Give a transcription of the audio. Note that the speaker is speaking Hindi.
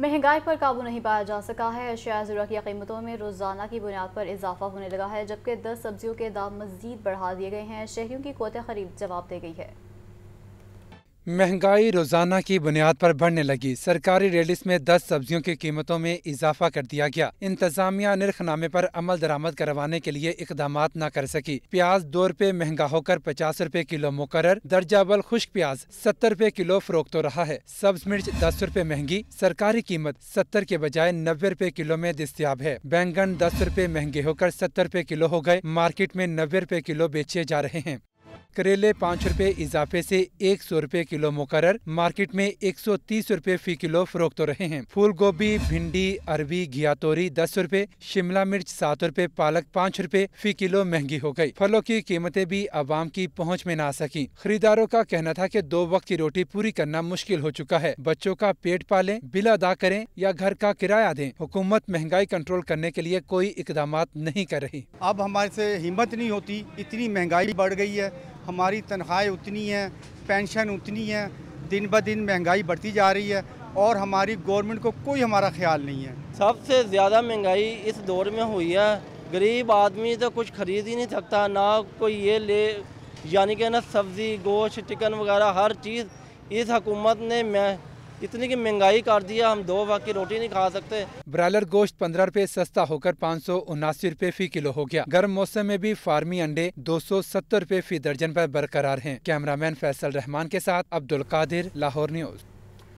महंगाई पर काबू नहीं पाया जा सका है अशिया ज़रा की कीमतों में रोज़ाना की बुनियाद पर इजाफा होने लगा है जबकि दस सब्जियों के दाम मजीद बढ़ा दिए गए हैं शहरीों की कोत खरीद जवाब दे गई है महंगाई रोजाना की बुनियाद पर बढ़ने लगी सरकारी रेलिस में 10 सब्जियों की कीमतों में इजाफा कर दिया गया इंतजामिया नर्खनामे पर अमल दरामद करवाने के लिए इकदाम न कर सकी प्याज दो रूपए महंगा होकर पचास रुपए किलो मुकर दर्जा बल खुश्क प्याज सत्तर रूपए किलो फरोख्त तो रहा है सब्ज मिर्च दस रूपए महंगी सरकारी कीमत सत्तर के बजाय नब्बे रूपए किलो में दस्तियाब है बैंगन दस रूपए महंगे होकर सत्तर रूपए किलो हो गए मार्केट में नब्बे रूपए किलो बेचे जा रहे हैं करेले पाँच रूपए इजाफे से एक सौ रुपए किलो मुकर मार्केट में एक सौ तीस रूपए फी किलो फरोख्त हो रहे हैं फूल गोभी भिंडी अरबी घिया तोरी दस रुपए शिमला मिर्च सात रुपए पालक पाँच रूपए फी किलो महंगी हो गयी फलों की कीमतें भी आवाम की पहुँच में न आ सकी खरीदारों का कहना था की दो वक्त की रोटी पूरी करना मुश्किल हो चुका है बच्चों का पेट पाले बिल अदा करें या घर का किराया दें हुकूमत महंगाई कंट्रोल करने के लिए कोई इकदाम नहीं कर रही अब हमारे से हिम्मत नहीं होती इतनी महंगाई बढ़ गई है हमारी तनख्वाहें उतनी हैं पेंशन उतनी है दिन ब दिन महंगाई बढ़ती जा रही है और हमारी गवर्नमेंट को कोई हमारा ख्याल नहीं है सबसे ज़्यादा महंगाई इस दौर में हुई है गरीब आदमी तो कुछ खरीद ही नहीं सकता ना कोई ये ले यानी कि ना सब्ज़ी गोश्त चिकन वगैरह हर चीज़ इस हकूमत ने मैं इतनी की महंगाई कर दिया हम दो वक्त की रोटी नहीं खा सकते ब्रायलर गोश्त पंद्रह रूपए सस्ता होकर पाँच सौ उनासी रूपए फी किलो हो गया गर्म मौसम में भी फार्मी अंडे दो सौ सत्तर रूपए फी दर्जन आरोप बरकरार है कैमरा मैन फैसल रहमान के साथ अब्दुल कादिर लाहौर न्यूज